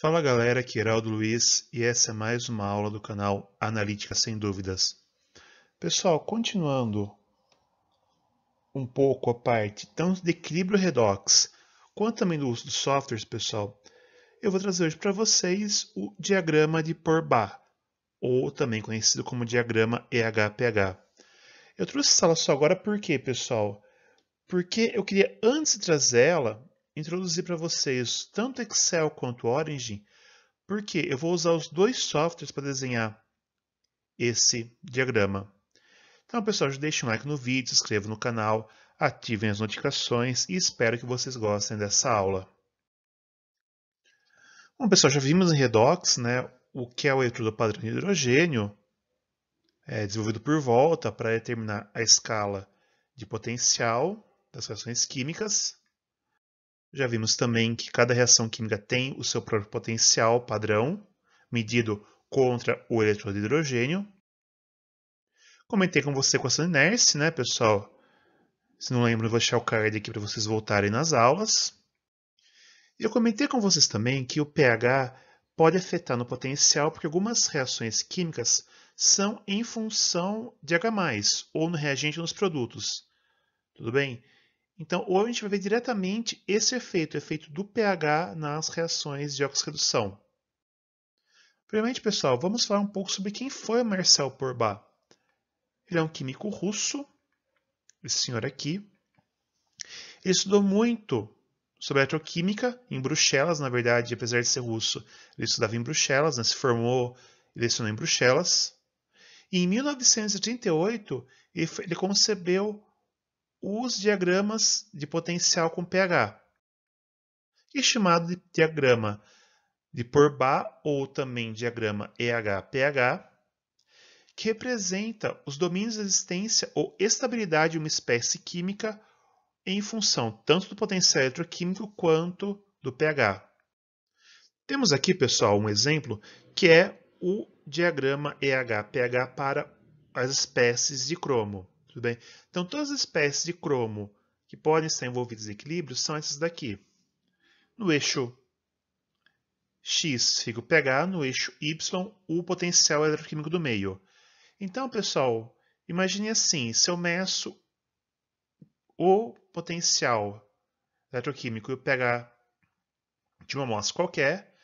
Fala galera, aqui é Heraldo Luiz e essa é mais uma aula do canal Analítica Sem Dúvidas. Pessoal, continuando um pouco a parte tanto de equilíbrio redox quanto também do uso dos softwares, pessoal, eu vou trazer hoje para vocês o diagrama de Porbach, ou também conhecido como diagrama EHPH. Eu trouxe essa aula só agora porque, pessoal, porque eu queria antes de trazer ela, introduzir para vocês tanto Excel quanto Origin, porque eu vou usar os dois softwares para desenhar esse diagrama. Então, pessoal, já um like no vídeo, se inscreva no canal, ativem as notificações e espero que vocês gostem dessa aula. Bom, pessoal, já vimos em Redox né, o que é o eletrodo padrão de hidrogênio, é, desenvolvido por volta para determinar a escala de potencial das reações químicas. Já vimos também que cada reação química tem o seu próprio potencial padrão, medido contra o eletrodo de hidrogênio. Comentei com você com essa inércia, né, pessoal? Se não lembro, vou deixar o card aqui para vocês voltarem nas aulas. E eu comentei com vocês também que o pH pode afetar no potencial porque algumas reações químicas são em função de H+, ou no reagente ou nos produtos. Tudo bem? Então, ou a gente vai ver diretamente esse efeito, o efeito do pH nas reações de oxirredução. Primeiramente, pessoal, vamos falar um pouco sobre quem foi o Marcel Porba. Ele é um químico russo, esse senhor aqui. Ele estudou muito sobre eletroquímica em Bruxelas, na verdade, apesar de ser russo, ele estudava em Bruxelas, né? se formou e lecionou em Bruxelas. E em 1938, ele, concebeu os diagramas de potencial com pH, e chamado de diagrama de Porbá ou também diagrama EH-pH, que representa os domínios de existência ou estabilidade de uma espécie química em função tanto do potencial eletroquímico quanto do pH. Temos aqui, pessoal, um exemplo que é o diagrama EH-pH para as espécies de cromo. Tudo bem? Então, todas as espécies de cromo que podem estar envolvidas em equilíbrio são essas daqui. No eixo X fica o pH, no eixo Y o potencial eletroquímico do meio. Então, pessoal, imagine assim, se eu meço o potencial eletroquímico e o pH de uma amostra qualquer,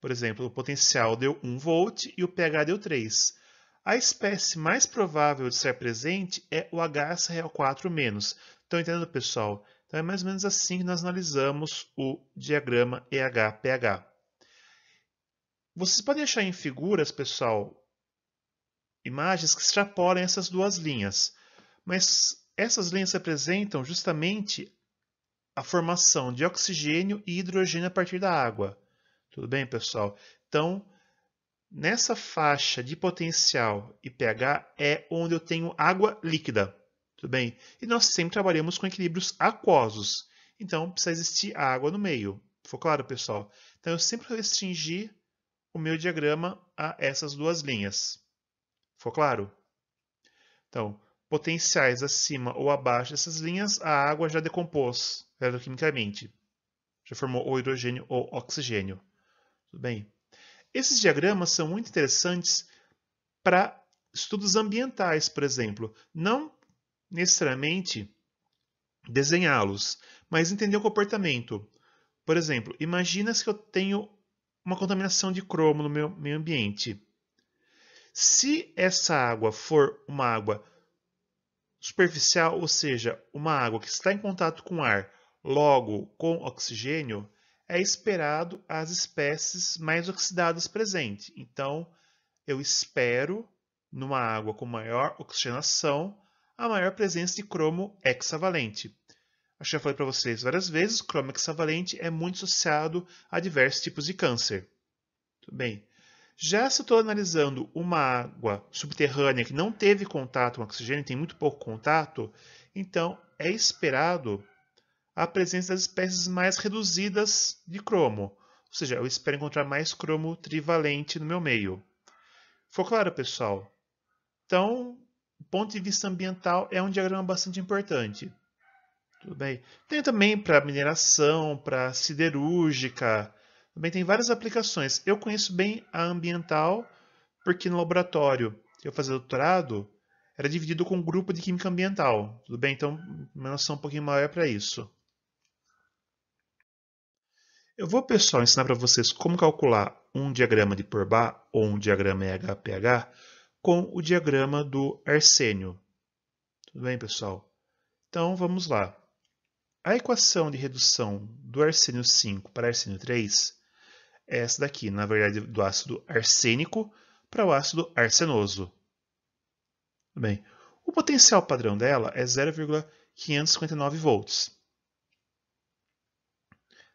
por exemplo, o potencial deu 1 volt e o pH deu 3. A espécie mais provável de estar presente é o HCl4-. Estão entendendo, pessoal? Então, é mais ou menos assim que nós analisamos o diagrama EH-PH. Vocês podem achar em figuras, pessoal, imagens que extrapolem essas duas linhas. Mas essas linhas representam justamente a formação de oxigênio e hidrogênio a partir da água. Tudo bem, pessoal? Então, Nessa faixa de potencial e pH é onde eu tenho água líquida, tudo bem? E nós sempre trabalhamos com equilíbrios aquosos, então precisa existir água no meio. Ficou claro, pessoal? Então eu sempre restringi o meu diagrama a essas duas linhas. Ficou claro? Então, potenciais acima ou abaixo dessas linhas, a água já decompôs eletroquimicamente. Já formou ou hidrogênio ou oxigênio. Tudo bem? Esses diagramas são muito interessantes para estudos ambientais, por exemplo. Não necessariamente desenhá-los, mas entender o comportamento. Por exemplo, imagina se eu tenho uma contaminação de cromo no meu meio ambiente. Se essa água for uma água superficial, ou seja, uma água que está em contato com ar, logo com oxigênio, é esperado as espécies mais oxidadas presentes. Então, eu espero, numa água com maior oxigenação, a maior presença de cromo hexavalente. Acho que já falei para vocês várias vezes, cromo hexavalente é muito associado a diversos tipos de câncer. Tudo bem. Já se eu estou analisando uma água subterrânea que não teve contato com oxigênio, tem muito pouco contato, então é esperado a presença das espécies mais reduzidas de cromo, ou seja, eu espero encontrar mais cromo trivalente no meu meio. Ficou claro, pessoal? Então, do ponto de vista ambiental, é um diagrama bastante importante. Tudo bem? Tem também para mineração, para siderúrgica, também tem várias aplicações. Eu conheço bem a ambiental, porque no laboratório que eu fazia doutorado, era dividido com um grupo de química ambiental. Tudo bem? Então, uma noção um pouquinho maior para isso. Eu vou, pessoal, ensinar para vocês como calcular um diagrama de Purba ou um diagrama EHPH com o diagrama do arsênio. Tudo bem, pessoal? Então, vamos lá. A equação de redução do arsênio 5 para arsênio 3 é essa daqui, na verdade, do ácido arsênico para o ácido arsenoso. Tudo bem. O potencial padrão dela é 0,559 volts.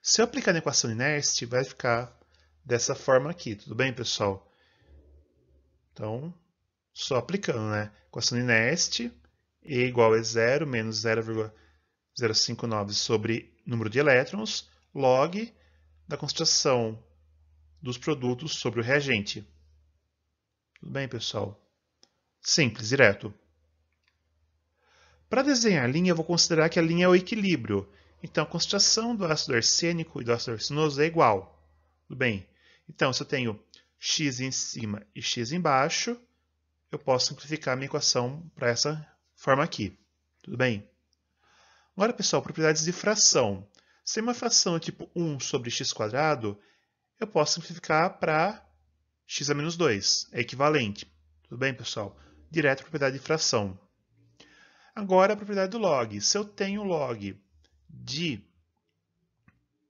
Se eu aplicar na equação Nernst vai ficar dessa forma aqui, tudo bem, pessoal? Então, só aplicando, né? Equação Nernst, E igual a zero menos 0,059 sobre número de elétrons, log da concentração dos produtos sobre o reagente. Tudo bem, pessoal? Simples, direto. Para desenhar a linha, eu vou considerar que a linha é o equilíbrio. Então, a concentração do ácido arsênico e do ácido arsinoso é igual. Tudo bem. Então, se eu tenho x em cima e x embaixo, eu posso simplificar a minha equação para essa forma aqui. Tudo bem? Agora, pessoal, propriedades de fração. Se uma fração é tipo 1 sobre x², eu posso simplificar para x a menos 2. É equivalente. Tudo bem, pessoal? Direto propriedade de fração. Agora, a propriedade do log. Se eu tenho log de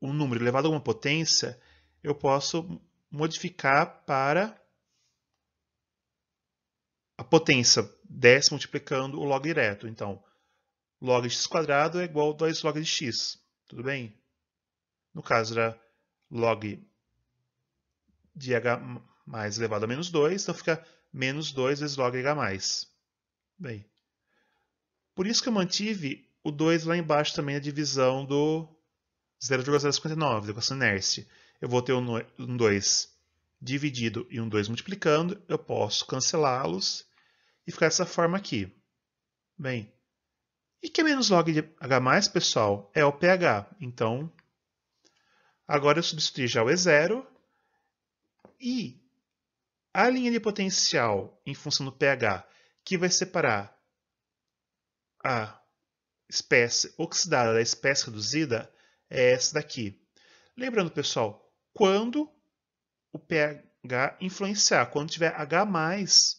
um número elevado a alguma potência, eu posso modificar para a potência desce multiplicando o log direto. Então, log de x quadrado é igual a 2 log de x, tudo bem? No caso era log de h mais elevado a menos 2, então fica menos 2 vezes log de h mais. Bem, por isso que eu mantive o 2 lá embaixo também é a divisão do 0,059 da equação inércia. Eu vou ter um 2 dividido e um 2 multiplicando, eu posso cancelá-los e ficar dessa forma aqui. Bem, e que é menos log de H+, pessoal, é o pH. Então, agora eu substituí já o E0 e a linha de potencial em função do pH, que vai separar a espécie oxidada da espécie reduzida é essa daqui. Lembrando, pessoal, quando o pH influenciar, quando tiver H+,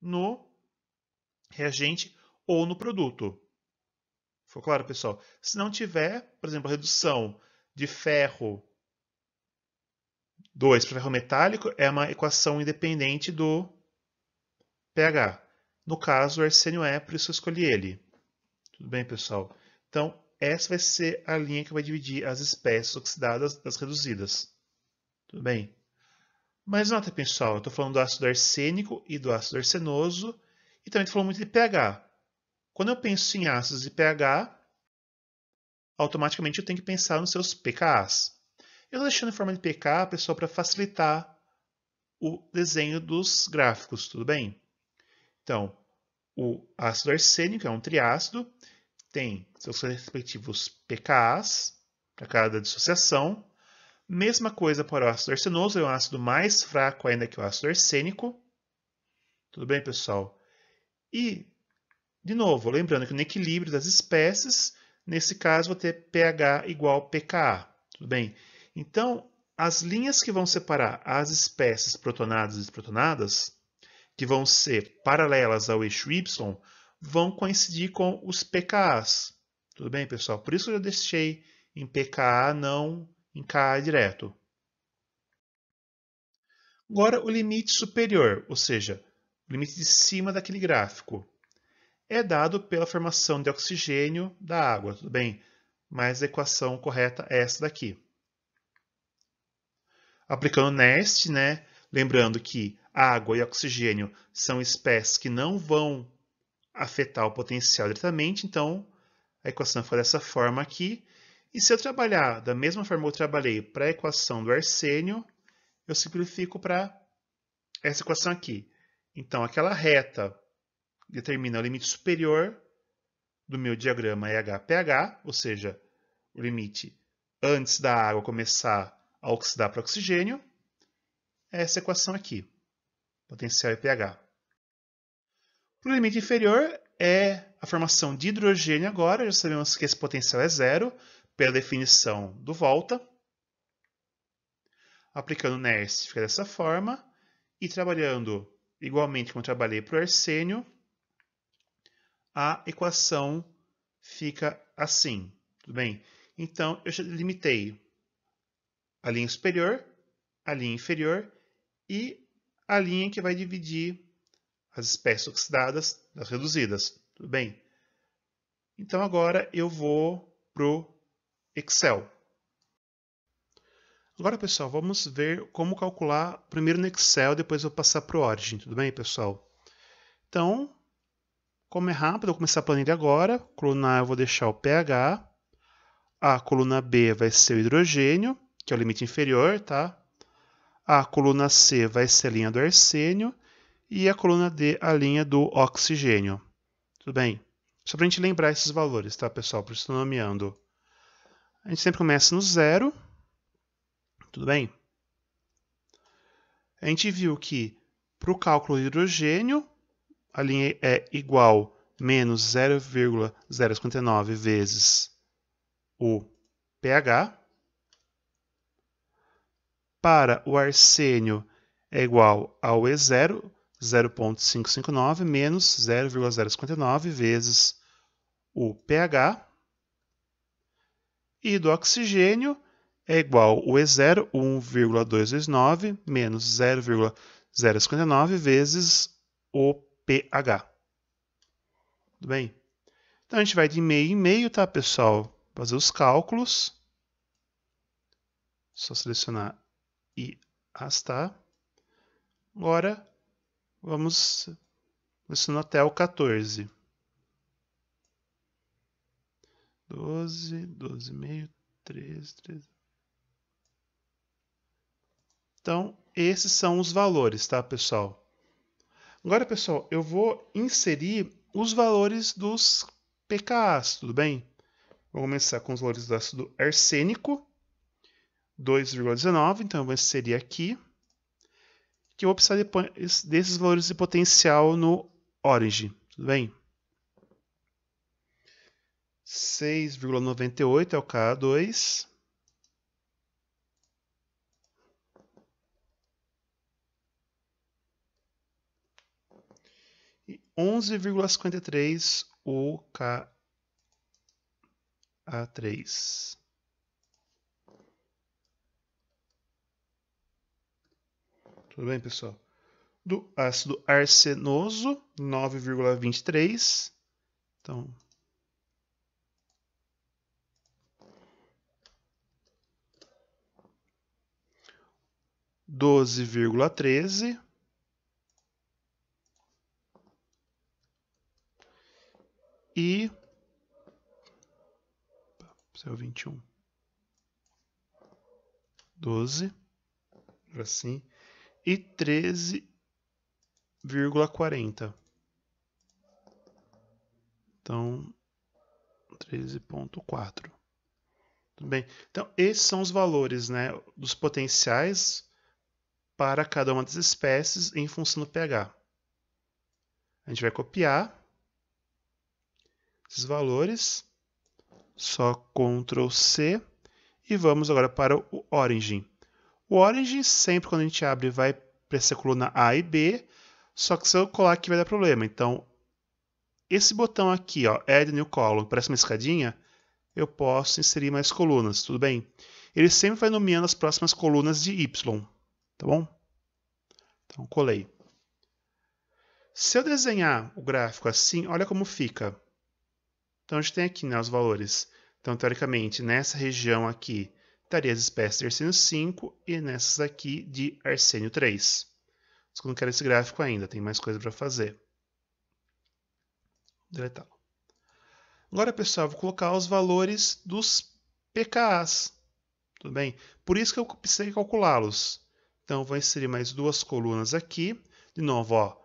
no reagente ou no produto. Ficou claro, pessoal? Se não tiver, por exemplo, a redução de ferro 2 para ferro metálico é uma equação independente do pH. No caso, o arsênio é, por isso eu escolhi ele. Tudo bem, pessoal? Então, essa vai ser a linha que vai dividir as espécies oxidadas das reduzidas. Tudo bem? Mas nota, pessoal, eu estou falando do ácido arsênico e do ácido arsenoso, e também estou falando muito de pH. Quando eu penso em ácidos e pH, automaticamente eu tenho que pensar nos seus pKas. Eu estou deixando em forma de pK, pessoal, para facilitar o desenho dos gráficos, tudo bem? Então, o ácido arsênico é um triácido, tem seus respectivos pKas, a cada dissociação. Mesma coisa para o ácido arsenoso, é um ácido mais fraco ainda que o ácido arsênico. Tudo bem, pessoal? E, de novo, lembrando que no equilíbrio das espécies, nesse caso vou ter pH igual pKa. Tudo bem? Então, as linhas que vão separar as espécies protonadas e desprotonadas, que vão ser paralelas ao eixo Y, vão coincidir com os PKAs. Tudo bem, pessoal? Por isso eu deixei em PKA, não em KA direto. Agora, o limite superior, ou seja, o limite de cima daquele gráfico, é dado pela formação de oxigênio da água, tudo bem? Mas a equação correta é essa daqui. Aplicando NEST, né? lembrando que água e oxigênio são espécies que não vão afetar o potencial diretamente, então a equação foi dessa forma aqui. E se eu trabalhar da mesma forma que eu trabalhei para a equação do arsênio, eu simplifico para essa equação aqui. Então, aquela reta determina o limite superior do meu diagrama EHPH, ou seja, o limite antes da água começar a oxidar para oxigênio, é essa equação aqui, potencial e pH. Para o limite inferior é a formação de hidrogênio agora, já sabemos que esse potencial é zero, pela definição do volta. Aplicando NERS fica dessa forma, e trabalhando igualmente como trabalhei para o arsênio, a equação fica assim, tudo bem? Então, eu já limitei a linha superior, a linha inferior e a linha que vai dividir as espécies oxidadas das reduzidas, tudo bem? Então agora eu vou para o Excel. Agora, pessoal, vamos ver como calcular primeiro no Excel, depois eu vou passar para o Origin, tudo bem, pessoal? Então, como é rápido, eu vou começar a planilha agora. Coluna A eu vou deixar o pH. A coluna B vai ser o hidrogênio, que é o limite inferior, tá? A coluna C vai ser a linha do arsênio e a coluna D, a linha do oxigênio. Tudo bem? Só para a gente lembrar esses valores, tá, pessoal? Por isso nomeando. A gente sempre começa no zero. Tudo bem? A gente viu que para o cálculo do hidrogênio, a linha é igual a menos 0,059 vezes o pH. Para o arsênio é igual ao E0, 0,559 menos 0,059 vezes o pH. E do oxigênio é igual o E0, 1,229 menos 0,059 vezes o pH. Tudo bem? Então a gente vai de meio em meio, tá, pessoal? Fazer os cálculos. Só selecionar e arrastar. Tá? Agora Vamos seleciono até o 14. 12, 12 meio, 13, 13. Então, esses são os valores, tá, pessoal? Agora, pessoal, eu vou inserir os valores dos pKas, tudo bem? Vou começar com os valores do ácido arsênico, 2,19, então eu vou inserir aqui que eu vou precisar de, desses valores de potencial no Orange, tudo bem? 6,98 é o K2. E 11,53 o K A3. Tudo bem, pessoal? Do ácido arsenoso, 9,23. Então. Doze vírgula treze. e seu um doze assim e treze vírgula quarenta. Então, treze ponto quatro. Tudo bem? Então, esses são os valores né, dos potenciais para cada uma das espécies em função do pH. A gente vai copiar esses valores, só Ctrl C, e vamos agora para o Origin. O Origin, sempre quando a gente abre, vai para essa coluna A e B, só que se eu colar aqui vai dar problema. Então, esse botão aqui, ó, Add New Column, parece uma escadinha, eu posso inserir mais colunas, tudo bem? Ele sempre vai nomeando as próximas colunas de Y, tá bom? Então, colei. Se eu desenhar o gráfico assim, olha como fica. Então, a gente tem aqui né, os valores. Então, teoricamente, nessa região aqui, daria as espécies de arsênio 5 e nessas aqui de arsênio 3. Mas eu não quero esse gráfico ainda, tem mais coisa para fazer. Vou Agora, pessoal, vou colocar os valores dos PKAs. Tudo bem? Por isso que eu precisei calculá-los. Então, vou inserir mais duas colunas aqui. De novo, ó,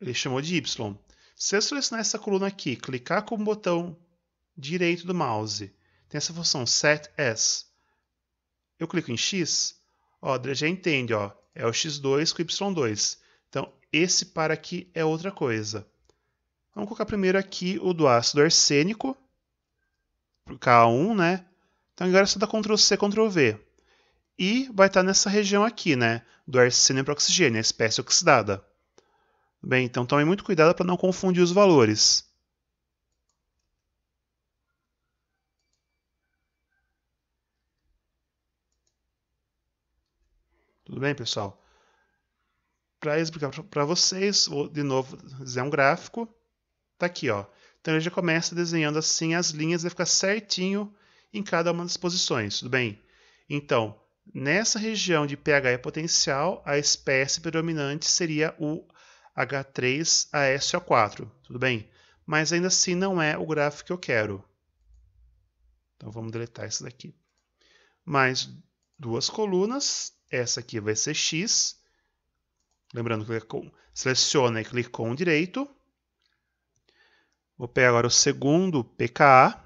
ele chamou de Y. Se eu selecionar essa coluna aqui, clicar com o botão direito do mouse tem essa função set as. Eu clico em x, ó, já entende, ó, é o x2 com y2. Então, esse para aqui é outra coisa. Vamos colocar primeiro aqui o do ácido arsênico, K1, né? Então agora é só dá Ctrl C, Ctrl V. E vai estar nessa região aqui, né? Do arsênio para oxigênio, a espécie oxidada. Bem, então tome muito cuidado para não confundir os valores. Tudo bem, pessoal? Para explicar para vocês, vou de novo desenhar um gráfico. Tá aqui, ó. Então ele já começa desenhando assim as linhas, vai ficar certinho em cada uma das posições, tudo bem? Então, nessa região de pH potencial, a espécie predominante seria o H3ASO4, tudo bem? Mas ainda assim não é o gráfico que eu quero. Então vamos deletar isso daqui. Mais duas colunas, essa aqui vai ser x. Lembrando que seleciona e clica com o direito. Vou pegar agora o segundo PKA.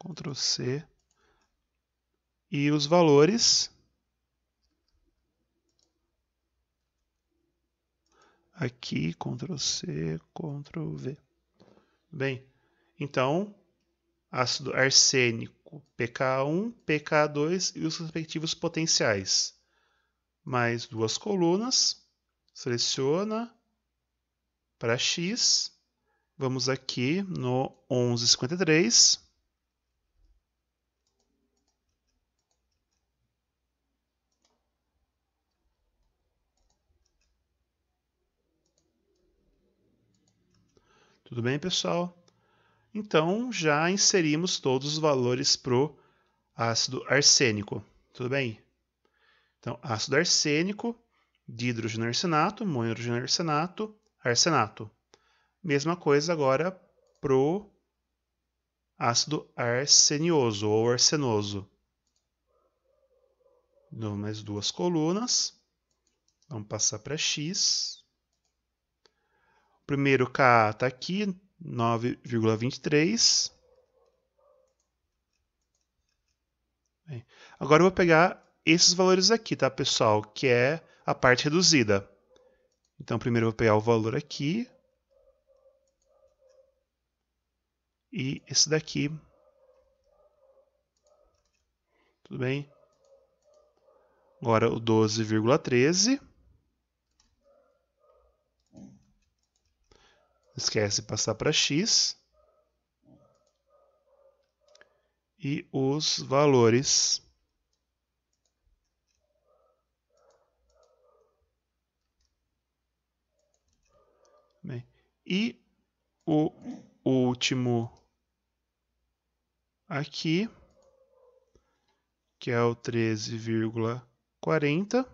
Ctrl C. E os valores. Aqui, Ctrl C, Ctrl V. Bem, então, ácido arsênico PK1, PK2 e os respectivos potenciais. Mais duas colunas, seleciona para X, vamos aqui no 1153, Tudo bem, pessoal? Então já inserimos todos os valores para o ácido arsênico. Tudo bem? Então, ácido arsênico, dihidrogênio arsenato, monohidrogênio arsenato, arsenato. Mesma coisa agora para o ácido arsenioso ou arsenoso. Dou mais duas colunas. Vamos passar para X. O primeiro K está aqui, 9,23. Agora eu vou pegar esses valores aqui, tá, pessoal? Que é a parte reduzida. Então, primeiro eu vou pegar o valor aqui. E esse daqui. Tudo bem? Agora o 12,13. esquece de passar para x. E os valores. Bem, e o último aqui, que é o 13,40.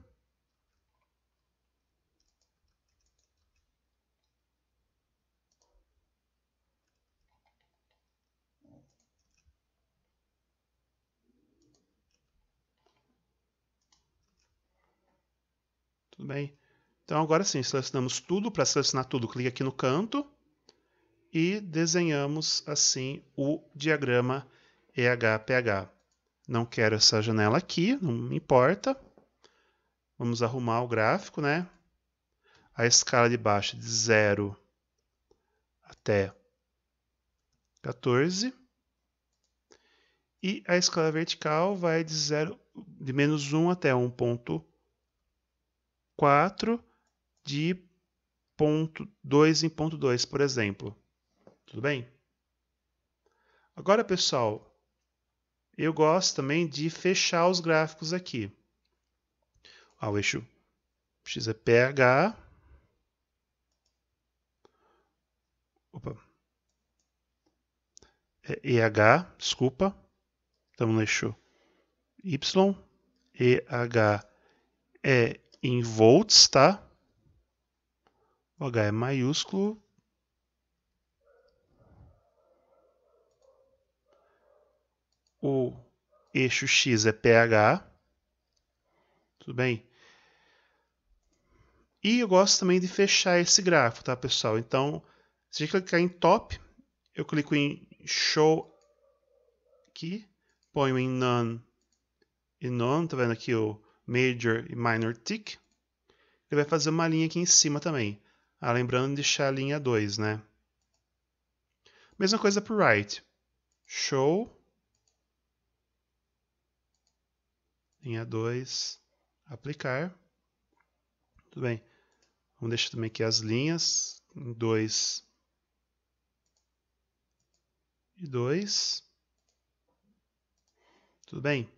Tudo bem? Então agora sim, selecionamos tudo. Para selecionar tudo, clique aqui no canto e desenhamos assim o diagrama EHPH. Não quero essa janela aqui, não me importa. Vamos arrumar o gráfico, né? A escala de baixo de 0 até 14. E a escala vertical vai de, 0, de menos 1 até 1.1. 4 de ponto 2 em ponto 2, por exemplo. Tudo bem? Agora, pessoal, eu gosto também de fechar os gráficos aqui. Ah, o eixo X é PH. Opa. É EH, desculpa. Estamos no eixo Y. EH é em volts, tá? O H é maiúsculo. O eixo X é pH. Tudo bem? E eu gosto também de fechar esse gráfico, tá, pessoal? Então, se eu clicar em Top, eu clico em Show aqui, ponho em None e None, tá vendo aqui o major e minor tick, ele vai fazer uma linha aqui em cima também. Ah, lembrando de deixar a linha 2, né? Mesma coisa para o right. Show. Linha 2. Aplicar. Tudo bem. Vamos deixar também aqui as linhas. 2 e 2. Tudo bem?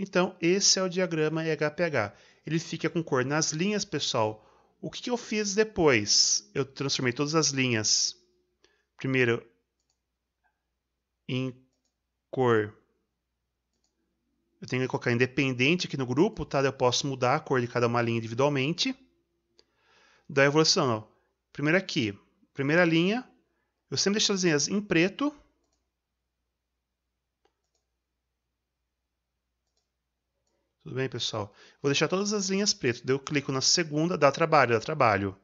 Então, esse é o diagrama EHPH. Ele fica com cor nas linhas, pessoal. O que, que eu fiz depois? Eu transformei todas as linhas, primeiro, em cor. Eu tenho que colocar independente aqui no grupo, tá? Eu posso mudar a cor de cada uma linha individualmente. Da evolução, ó. Primeiro aqui, primeira linha, eu sempre deixo as linhas em preto Tudo bem, pessoal? Vou deixar todas as linhas pretas. Eu clico na segunda, dá trabalho, dá trabalho.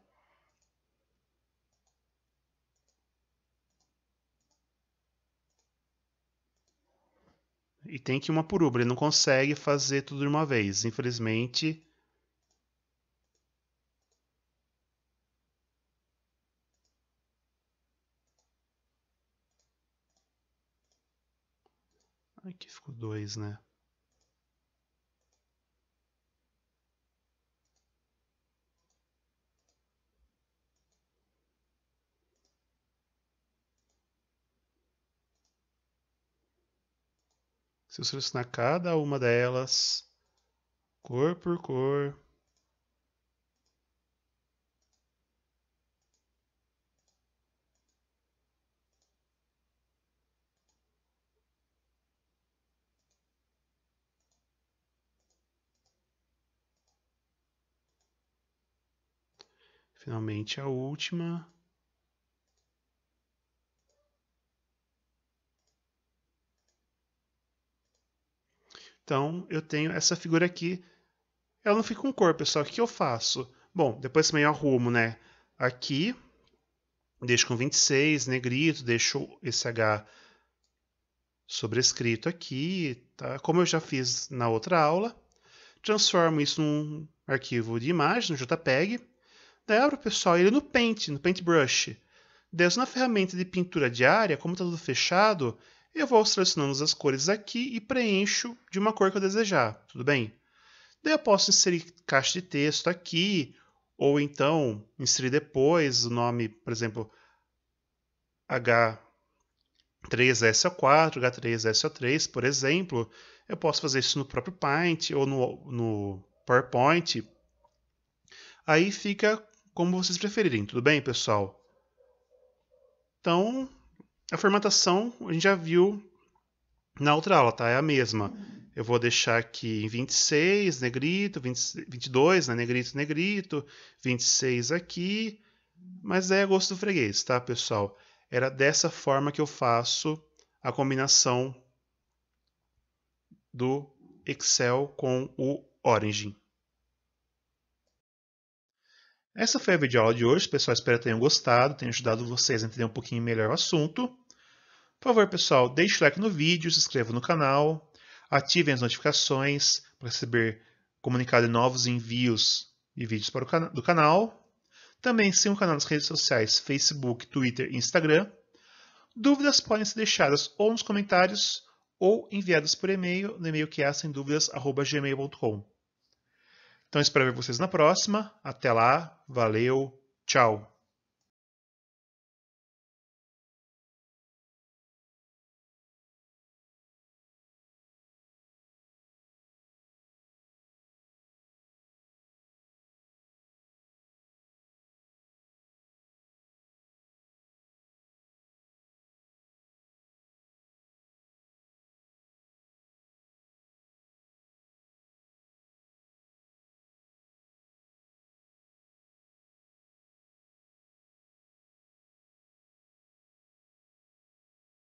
E tem que ir uma por uma, ele não consegue fazer tudo de uma vez, infelizmente. Aqui ficou dois, né? Se eu selecionar cada uma delas, cor por cor, Finalmente a última. Então eu tenho essa figura aqui. Ela não fica com cor, pessoal. É o que eu faço? Bom, depois também eu arrumo, né? Aqui, deixo com 26, negrito, deixo esse H sobrescrito aqui, tá? Como eu já fiz na outra aula. Transformo isso num arquivo de imagem, no JPEG. Daí abro, pessoal, ele no Paint, no Paintbrush. Daí na ferramenta de pintura de área, como está tudo fechado, eu vou selecionando as cores aqui e preencho de uma cor que eu desejar, tudo bem? Daí eu posso inserir caixa de texto aqui, ou então inserir depois o nome, por exemplo, H3SO4, H3SO3, por exemplo. Eu posso fazer isso no próprio Paint ou no, no PowerPoint. Aí fica como vocês preferirem, tudo bem, pessoal? Então, a fermentação, a gente já viu na outra aula, tá? É a mesma. Uhum. Eu vou deixar aqui em 26, negrito, 20, 22, né? Negrito, negrito, 26 aqui. Mas é a gosto do freguês, tá, pessoal? Era dessa forma que eu faço a combinação do Excel com o Origin. Essa foi a videoaula de hoje, pessoal. Espero que tenham gostado, tenham ajudado vocês a entender um pouquinho melhor o assunto. Por favor, pessoal, deixe o like no vídeo, se inscreva no canal, ativem as notificações para receber comunicado de novos envios de vídeos para o can do canal. Também sigam o canal nas redes sociais Facebook, Twitter e Instagram. Dúvidas podem ser deixadas ou nos comentários ou enviadas por e-mail no e-mail que é sem então espero ver vocês na próxima. Até lá, valeu, tchau!